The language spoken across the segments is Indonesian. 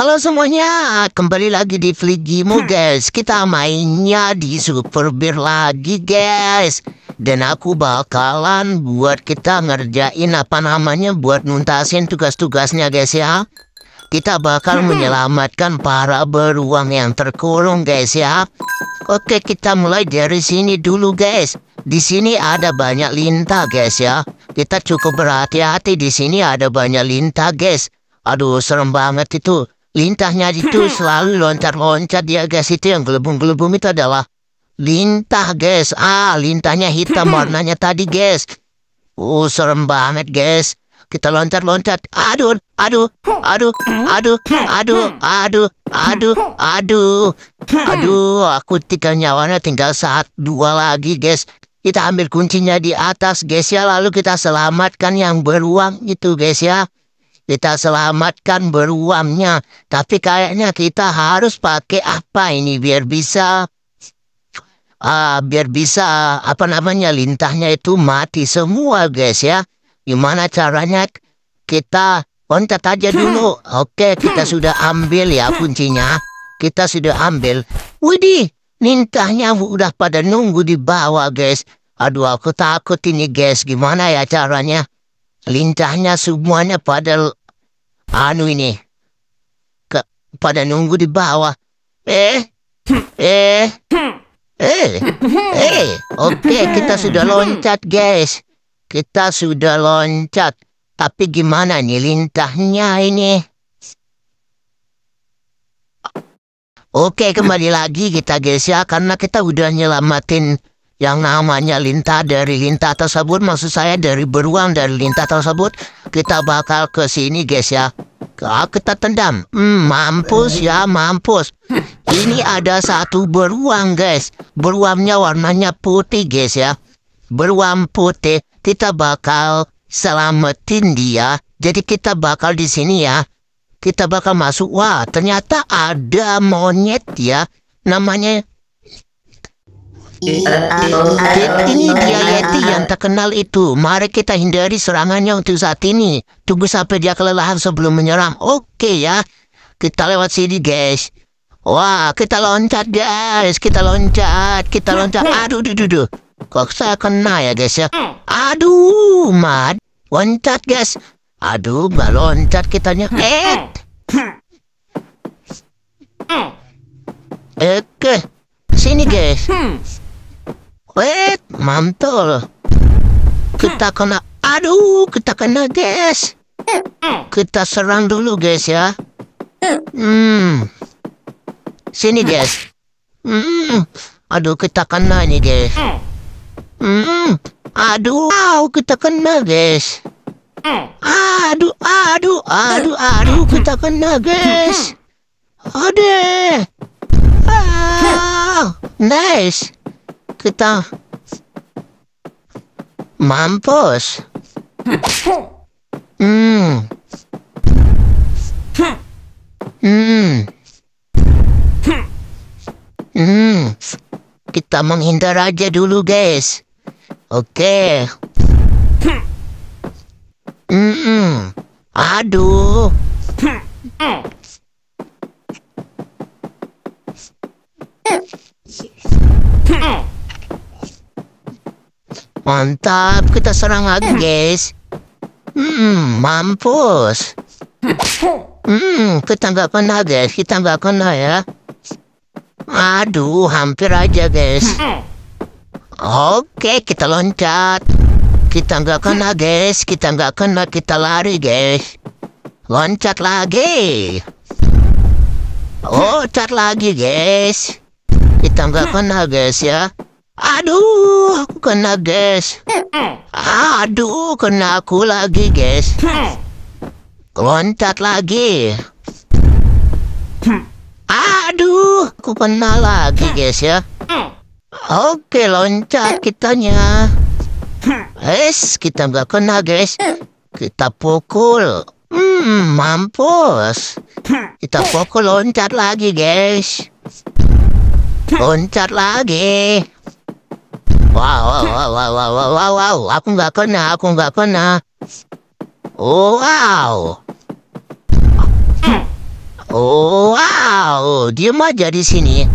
Halo semuanya, kembali lagi di Fligimu hmm. guys Kita mainnya di Super Beer lagi guys Dan aku bakalan buat kita ngerjain apa namanya Buat nuntasin tugas-tugasnya guys ya Kita bakal hmm. menyelamatkan para beruang yang terkurung guys ya Oke kita mulai dari sini dulu guys Di sini ada banyak lintah guys ya Kita cukup berhati-hati di sini ada banyak lintah guys Aduh serem banget itu lintahnya itu hmm. selalu loncat-loncat Dia guys itu yang gelembung-gelembung itu adalah lintah gas. ah lintahnya hitam hmm. warnanya tadi gas. oh serem banget gas. kita loncat-loncat aduh aduh aduh aduh aduh aduh aduh aduh aduh aku tinggal nyawanya tinggal saat dua lagi guys kita ambil kuncinya di atas guys ya lalu kita selamatkan yang beruang itu guys ya kita selamatkan beruangnya. Tapi kayaknya kita harus pakai apa ini biar bisa uh, biar bisa apa namanya lintahnya itu mati semua guys ya. Gimana caranya kita kontak aja dulu. Oke, kita sudah ambil ya kuncinya. Kita sudah ambil. Widih, lintahnya udah pada nunggu di bawah guys. Aduh, aku takut ini guys. Gimana ya caranya? Lintahnya semuanya pada Anu ini? Ke, pada nunggu di bawah. Eh? Eh? Eh? Eh? Oke, okay, kita sudah loncat, guys. Kita sudah loncat. Tapi gimana nih lintahnya ini? Oke, okay, kembali lagi kita guys ya, karena kita udah nyelamatin yang namanya lintah dari lintah tersebut maksud saya dari beruang dari lintah tersebut kita bakal ke sini guys ya ah, kita tendam hmm, mampus ya mampus ini ada satu beruang guys beruangnya warnanya putih guys ya beruang putih kita bakal selamatin dia jadi kita bakal di sini ya kita bakal masuk wah ternyata ada monyet ya namanya ini dia Yeti yang terkenal itu. Mari kita hindari serangannya untuk saat ini. Tunggu sampai dia kelelahan sebelum menyerang. Oke ya. Kita lewat sini, guys. Wah, kita loncat, guys. Kita loncat, kita loncat. Aduh, duh, duh, duh. Kok saya kena ya, guys ya? Aduh, mad. Loncat, guys. Aduh, nggak loncat kitanya. Eh. Oke. Eh. Eh, sini, guys. Hmm mantul. Kita kena, aduh, kita kena guys. Kita serang dulu guys ya. Hmm. Sini guys. Hmm. Aduh, kita kena nih guys. Hmm. Aduh, wow, kita kena guys. Aduh, aduh, aduh, aduh, kita kena guys. Aduh, Wow, ah. nice. Kita Mampus. Hmm. Hmm. Hmm. Kita menghindar aja dulu, guys. Oke. Okay. Hmm. hmm. Aduh. Mantap, kita serang lagi hmm. guys. Hmm, mampus. Hmm, kita nggak kena guys, kita nggak kena ya. Aduh, hampir aja guys. Oke, kita loncat. Kita nggak kena guys, kita nggak kena, kita lari guys. Loncat lagi. Loncat oh, lagi guys. Kita nggak kena hmm. guys ya. Aduh, aku kena guys. Aduh, kena aku lagi guys. Loncat lagi. Aduh, aku kena lagi guys ya. Oke, loncat kitanya. Es, kita nggak kena guys. Kita pukul. Hmm, mampus. Kita pukul loncat lagi guys. Loncat lagi. Wow, wow, wow, wow, wow, wow, wow. Aku nggak kena, aku nggak kena. Oh, wow. Oh, wow. Dia aja di sini.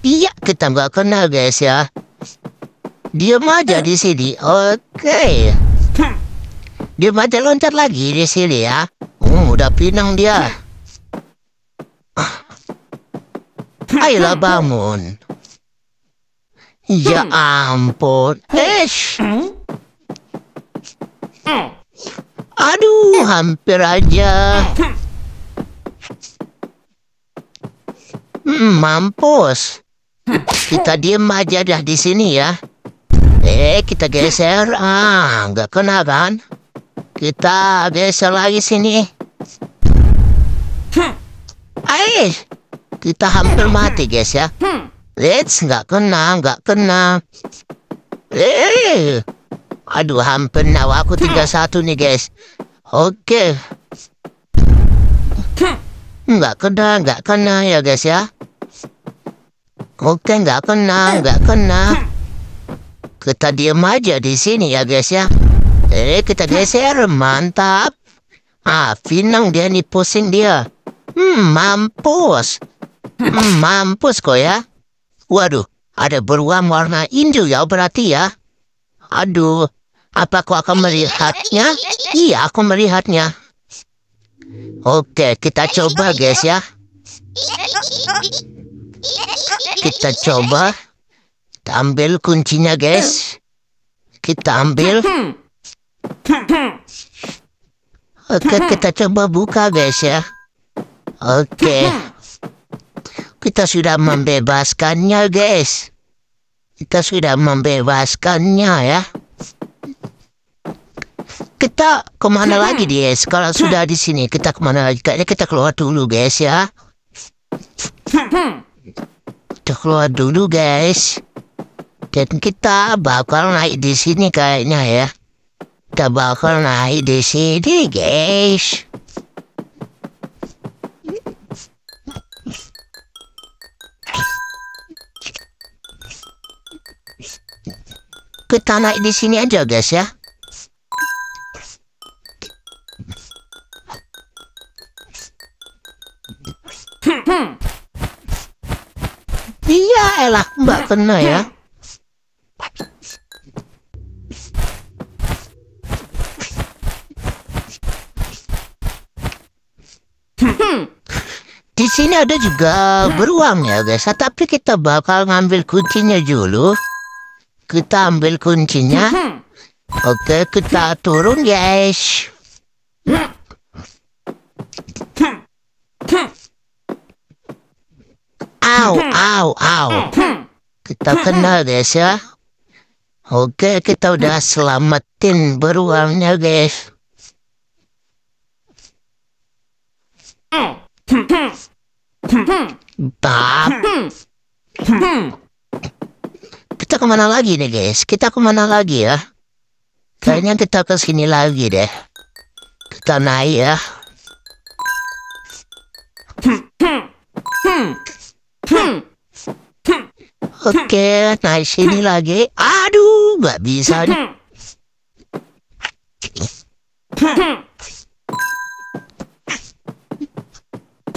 Iya, kita nggak kena, guys, ya. Dia aja di sini. Oke. Okay. Dia aja loncat lagi di sini, ya. Hmm, udah pinang dia. Ayolah bangun. Ya hmm. ampun. es. Hmm. Hmm. Aduh, hampir aja. mampus. Kita diem aja dah di sini ya. Eh, kita geser. Ah, nggak kena kan? Kita geser lagi sini. Eh, kita hampir mati guys ya. Let's nggak kena, nggak kena. Eh, aduh hampir nawa aku satu nih guys. Oke. Okay. Nggak kena, nggak kena ya guys ya. Oke, okay, nggak kena, nggak kena. Kita diam aja di sini ya guys ya. Eh, kita geser, mantap. Ah, Finang dia nih pusing dia. Hmm, mampus. Hmm, mampus kok ya. Waduh, ada beruang warna hijau ya berarti ya. Aduh, apa aku akan melihatnya? Iya, aku melihatnya. Oke, kita coba guys ya. Kita coba. Kita ambil kuncinya guys. Kita ambil. Oke, kita coba buka guys ya. Oke. Kita sudah ya. membebaskannya, guys. Kita sudah membebaskannya ya. Kita kemana hmm. lagi dia? Kalau hmm. sudah di sini. Kita kemana lagi? Kayaknya kita keluar dulu, guys ya. Kita keluar dulu, guys. Dan kita bakal naik di sini kayaknya ya. Kita bakal naik di sini, guys. kita naik di sini aja guys ya. Iya elah, mbak kena ya. Di sini ada juga eh, beruang ya guys, tapi kita bakal ngambil kuncinya dulu. Kita ambil kuncinya. Oke, kita turun, guys. Au, au, au. Kita kenal guys, ya. Oke, kita udah selamatin beruangnya, guys. Tap kemana lagi nih guys? Kita kemana lagi ya? Kayaknya kita ke sini lagi deh. Kita naik ya. Oke, okay, naik sini lagi. Aduh, nggak bisa nih.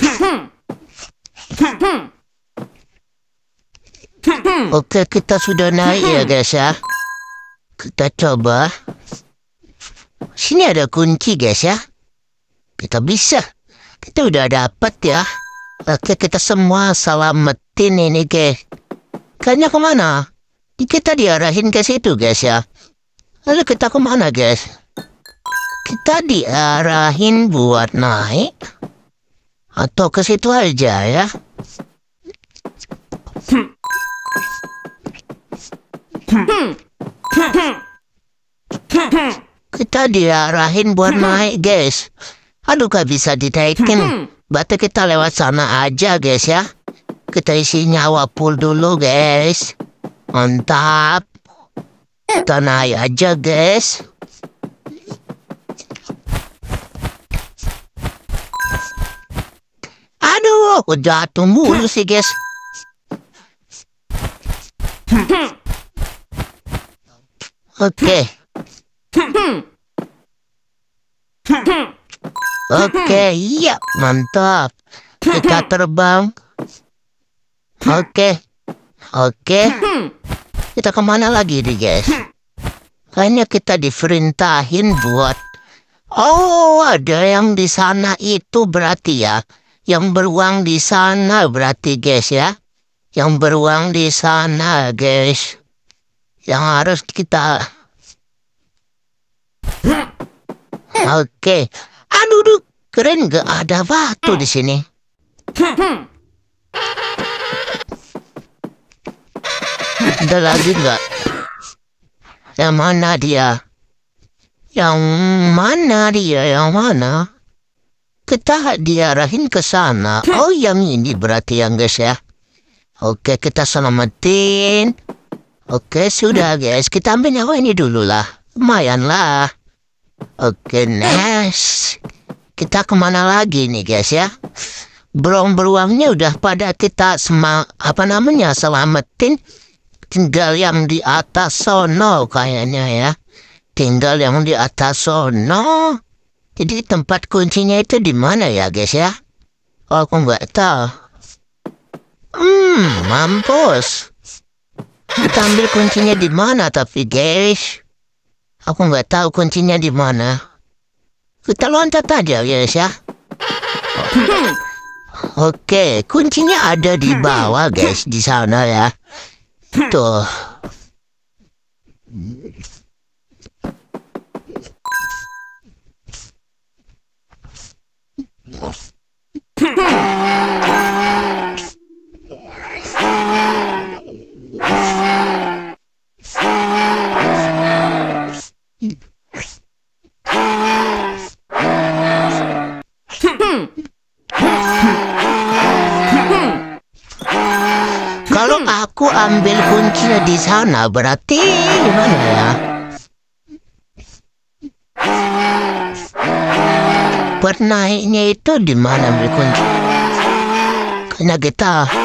Hmm. Hmm. Oke, kita sudah naik ya hmm. guys ya. Kita coba. Sini ada kunci guys ya. Kita bisa. Kita udah dapat ya. Oke, kita semua selamatin ini guys. Kayaknya kemana? Kita diarahin ke situ guys ya. Lalu kita kemana guys? Kita diarahin buat naik. Atau ke situ aja ya. Hmm. Kita diarahin buat hmm. naik, guys. Aduh, gak bisa ditaikin. Hmm. Berarti kita lewat sana aja, guys, ya. Kita isi nyawa pool dulu, guys. Mantap. Kita naik aja, guys. Aduh, udah jatuh mulu sih, guys. Hmm. Oke. Oke, iya, mantap. Kita terbang. Oke. Oke. Kita kemana lagi nih, guys? Kayaknya kita diperintahin buat... Oh, ada yang di sana itu berarti ya. Yang beruang di sana berarti, guys, ya. Yang beruang di sana, guys yang harus kita Oke, okay. aduh, keren gak ada batu di sini. Ada lagi nggak? Yang mana dia? Yang mana dia? Yang mana? Kita diarahin ke sana. Oh, yang ini berarti yang guys ya. Oke, okay, kita selamatin. Oke, sudah guys. Kita ambil nyawa ini dulu lah. Lumayan lah. Oke, next. Kita kemana lagi nih guys ya? Beruang-beruangnya udah pada kita sema... apa namanya selamatin. Tinggal yang di atas sono kayaknya ya. Tinggal yang di atas sono. Jadi tempat kuncinya itu di mana ya guys ya? Oh, aku nggak tahu. Hmm, mampus. Kita ambil kuncinya di mana tapi guys? Aku nggak tahu kuncinya di mana. Kita loncat aja guys ya. Oke, kuncinya ada di bawah guys di sana ya. Tuh. sudah di sana berarti di mana ya? Pernahnya itu di mana berikutnya? Karena kita